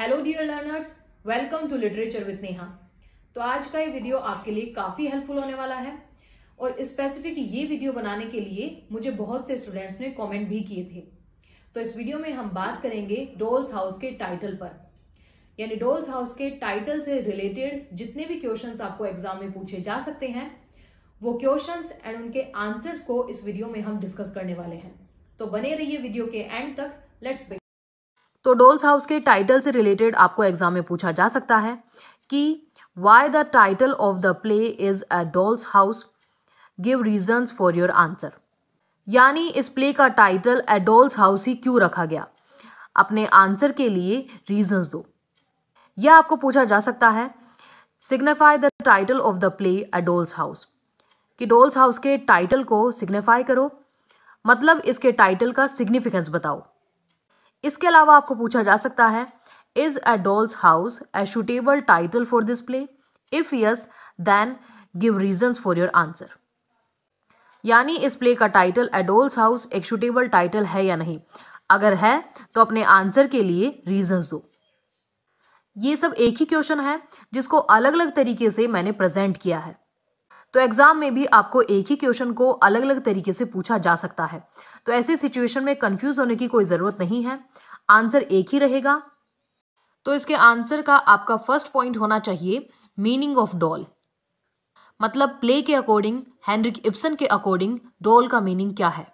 hello dear learners welcome to literature with Neha तो आज का ये वीडियो आपके लिए काफी हेल्पफुल होने वाला है और स्पेसिफिक ये वीडियो बनाने के लिए मुझे बहुत से स्टूडेंट्स ने कमेंट भी किए थे तो इस वीडियो में हम बात करेंगे डोल्स हाउस के टाइटल पर यानी डोल्स हाउस के टाइटल से रिलेटेड जितने भी क्वेश्चंस आपको एग्जाम में पूछे जा सकते हैं वो क्वेश्चन एंड उनके आंसर्स को इस वीडियो में हम डिस्कस करने वाले हैं तो बने रहिए वीडियो के एंड तक लेट्स बिग तो डोल्स हाउस के टाइटल से रिलेटेड आपको एग्जाम में पूछा जा सकता है कि why the title of the play is a doll's house give reason for your answer यानी इस प्ले का टाइटल ए डोल्स हाउस ही क्यों रखा गया अपने आंसर के लिए रीजन्स दो यह आपको पूछा जा सकता है signify the title of the play a doll's house कि डोल्स हाउस के टाइटल को सिग्निफाई करो मतलब इसके टाइटल का सिग्निफिकेंस बताओ इसके अलावा आपको पूछा जा सकता है is a doll's house a suitable title for this play if yes then give reasons for your answer यानी इस प्ले का टाइटल ए डोल्स हाउस एक शूटेबल टाइटल है या नहीं अगर है तो अपने आंसर के लिए रीजन्स दो ये सब एक ही क्वेश्चन है जिसको अलग अलग तरीके से मैंने प्रेजेंट किया है तो एग्ज़ाम में भी आपको एक ही क्वेश्चन को अलग अलग तरीके से पूछा जा सकता है तो ऐसी सिचुएशन में कन्फ्यूज़ होने की कोई ज़रूरत नहीं है आंसर एक ही रहेगा तो इसके आंसर का आपका फर्स्ट पॉइंट होना चाहिए मीनिंग ऑफ डॉल मतलब प्ले के अकॉर्डिंग हैंनरिक इप्सन के अकॉर्डिंग डॉल का मीनिंग क्या है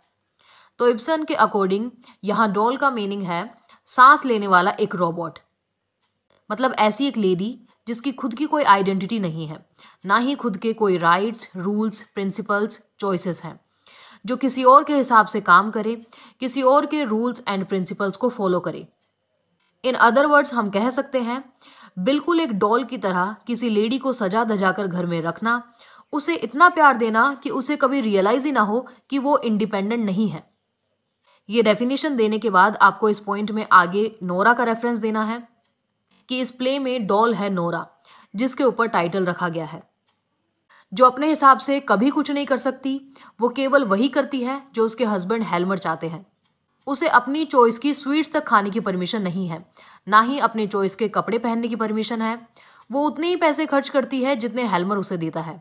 तो इप्सन के अकॉर्डिंग यहाँ डॉल का मीनिंग है सांस लेने वाला एक रोबोट मतलब ऐसी एक लेडी जिसकी खुद की कोई आइडेंटिटी नहीं है ना ही खुद के कोई राइट्स रूल्स प्रिंसिपल्स चॉइसेस हैं जो किसी और के हिसाब से काम करे किसी और के रूल्स एंड प्रिंसिपल्स को फॉलो करे इन अदर वर्ड्स हम कह सकते हैं बिल्कुल एक डॉल की तरह किसी लेडी को सजा धजा कर घर में रखना उसे इतना प्यार देना कि उसे कभी रियलाइज ही ना हो कि वो इंडिपेंडेंट नहीं है ये डेफिनेशन देने के बाद आपको इस पॉइंट में आगे नोरा का रेफरेंस देना है कि इस प्ले में डॉल है नोरा जिसके ऊपर टाइटल रखा गया है जो अपने हिसाब से कभी कुछ नहीं कर सकती वो केवल वही करती है जो उसके हस्बैंड हेलमर चाहते हैं उसे अपनी चॉइस की स्वीट्स तक खाने की परमिशन नहीं है ना ही अपने चॉइस के कपड़े पहनने की परमिशन है वो उतने ही पैसे खर्च करती है जितने हेलमर उसे देता है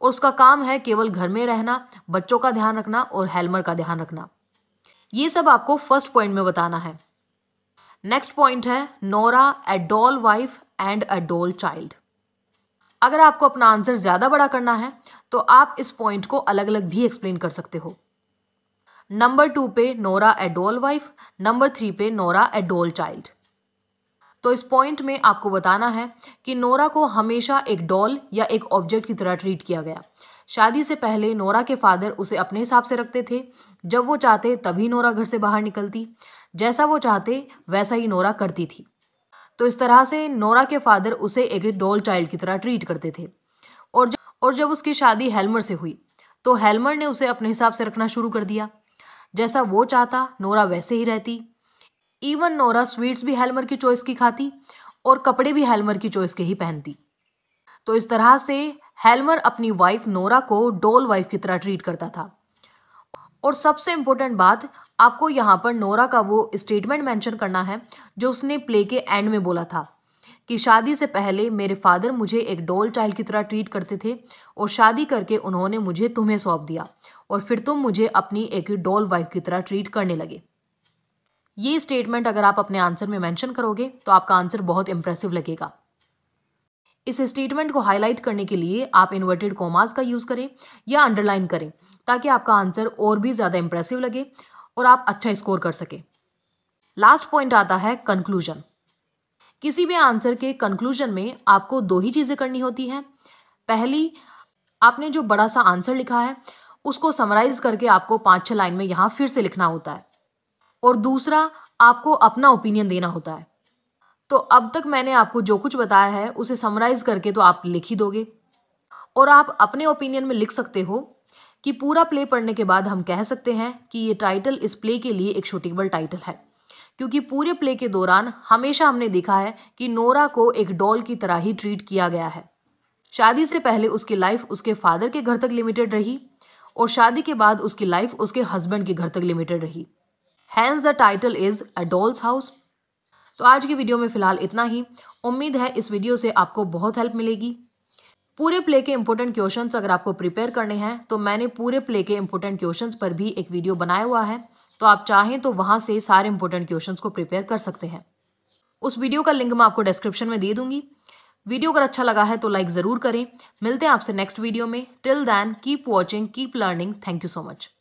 और उसका काम है केवल घर में रहना बच्चों का ध्यान रखना और हेलमर का ध्यान रखना ये सब आपको फर्स्ट पॉइंट में बताना है नेक्स्ट पॉइंट है Nora a doll wife and a doll child अगर आपको अपना आंसर ज़्यादा बड़ा करना है तो आप इस पॉइंट को अलग अलग भी एक्सप्लेन कर सकते हो नंबर टू पे Nora a doll wife number three पे नोरा एडोल चाइल्ड तो इस पॉइंट में आपको बताना है कि नोरा को हमेशा एक डॉल या एक ऑब्जेक्ट की तरह ट्रीट किया गया शादी से पहले नोरा के फादर उसे अपने हिसाब से रखते थे जब वो चाहते तभी नोरा घर से बाहर निकलती जैसा वो चाहते वैसा ही नोरा करती थी तो इस तरह से नोरा के फादर उसे एक डॉल चाइल्ड की तरह ट्रीट करते थे और जब और जब उसकी शादी हेलमर से हुई तो हेलमर ने उसे अपने हिसाब से रखना शुरू कर दिया जैसा वो चाहता नोरा वैसे ही रहती इवन नोरा स्वीट्स भी हेलमर की चॉइस की खाती और कपड़े भी हेलमर की चॉइस के ही पहनती तो इस तरह से हेलमर अपनी वाइफ नोरा को डोल वाइफ की तरह ट्रीट करता था और सबसे इम्पोर्टेंट बात आपको यहाँ पर नोरा का वो स्टेटमेंट मेंशन करना है जो उसने प्ले के एंड में बोला था कि शादी से पहले मेरे फादर मुझे एक डोल चाइल्ड की तरह ट्रीट करते थे और शादी करके उन्होंने मुझे तुम्हें सौंप दिया और फिर तुम मुझे अपनी एक डोल वाइफ की तरह ट्रीट करने लगे ये स्टेटमेंट अगर आप अपने आंसर में मेंशन करोगे तो आपका आंसर बहुत इंप्रेसिव लगेगा इस स्टेटमेंट को हाईलाइट करने के लिए आप इन्वर्टेड कॉमास का यूज़ करें या अंडरलाइन करें ताकि आपका आंसर और भी ज़्यादा इंप्रेसिव लगे और आप अच्छा स्कोर कर सकें लास्ट पॉइंट आता है कंक्लूजन किसी भी आंसर के कंक्लूजन में आपको दो ही चीज़ें करनी होती हैं पहली आपने जो बड़ा सा आंसर लिखा है उसको समराइज़ करके आपको पाँच छः लाइन में यहाँ फिर से लिखना होता है और दूसरा आपको अपना ओपिनियन देना होता है तो अब तक मैंने आपको जो कुछ बताया है उसे समराइज करके तो आप लिख ही दोगे और आप अपने ओपिनियन में लिख सकते हो कि पूरा प्ले पढ़ने के बाद हम कह सकते हैं कि ये टाइटल इस प्ले के लिए एक शूटिंगबल टाइटल है क्योंकि पूरे प्ले के दौरान हमेशा हमने देखा है कि नोरा को एक डॉल की तरह ही ट्रीट किया गया है शादी से पहले उसकी लाइफ उसके फादर के घर तक लिमिटेड रही और शादी के बाद उसकी लाइफ उसके हस्बैंड के घर तक लिमिटेड रही hence the title is a house तो आज की वीडियो में फ़िलहाल इतना ही उम्मीद है इस वीडियो से आपको बहुत हेल्प मिलेगी पूरे प्ले के इम्पोर्टेंट क्वेश्चंस अगर आपको प्रिपेयर करने हैं तो मैंने पूरे प्ले के इम्पोर्टेंट क्वेश्चंस पर भी एक वीडियो बनाया हुआ है तो आप चाहें तो वहाँ से सारे इंपोर्टेंट क्वेश्चंस को प्रिपेयर कर सकते हैं उस वीडियो का लिंक मैं आपको डिस्क्रिप्शन में दे दूंगी वीडियो अगर अच्छा लगा है तो लाइक ज़रूर करें मिलते हैं आपसे नेक्स्ट वीडियो में till then keep watching keep learning thank you so much